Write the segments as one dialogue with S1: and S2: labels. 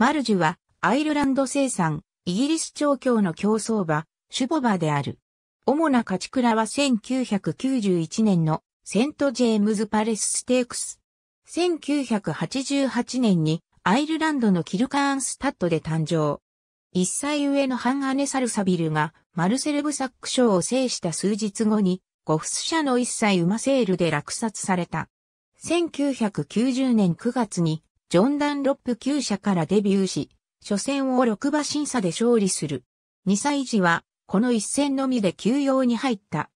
S1: マルジュはアイルランド生産、イギリス調教の競争馬、シュ
S2: ボバである。主な勝ち倉は1991年のセント・ジェームズ・パレス・ステークス。1988年にアイルランドのキルカーンスタッドで誕生。一歳上のハンアネ・サルサビルがマルセル・ブサック賞を制した数日後にゴフス社の一歳馬セールで落札された。1990年9月にジョン・ダンロップ厩舎からデビューし、初戦を6馬審査で勝利する。2歳児は、この一戦のみで休養に入った。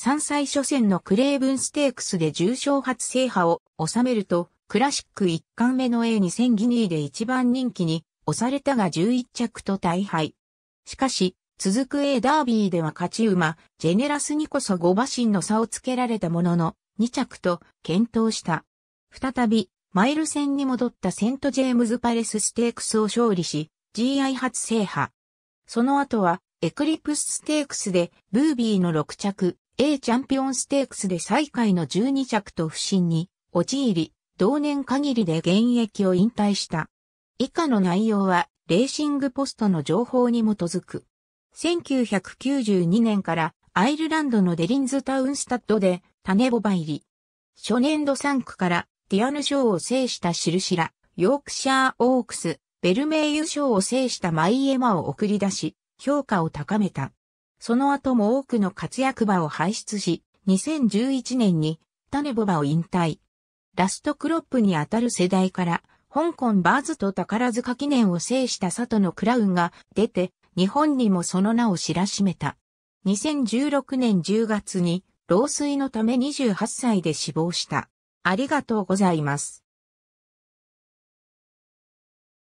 S2: 3歳初戦のクレーブンステークスで重賞初制覇を収めると、クラシック1巻目の A2000 ギニーで一番人気に押されたが11着と大敗。しかし、続く A ダービーでは勝ち馬、ジェネラスにこそ5馬身の差をつけられたものの、2着と検討した。再び、マイル戦に戻ったセントジェームズパレスステークスを勝利し、GI 初制覇。その後は、エクリプスステークスで、ブービーの6着、A チャンピオンステークスで最下位の12着と不審に、陥り、同年限りで現役を引退した。以下の内容は、レーシングポストの情報に基づく。1992年からアイルランドのデリンズタウンスタッドで種ボバ入り。初年度3区からティアヌ賞を制したシルシラ、ヨークシャー・オークス、ベルメイユ賞を制したマイエマを送り出し、評価を高めた。その後も多くの活躍馬を輩出し、2011年にタネボバを引退。ラストクロップにあたる世代から、香港バーズと宝塚記念を制した里のクラウンが出て、日本にもその名を知らしめた。2016年10月に、老衰のため28歳で死亡
S1: した。ありがとうございます。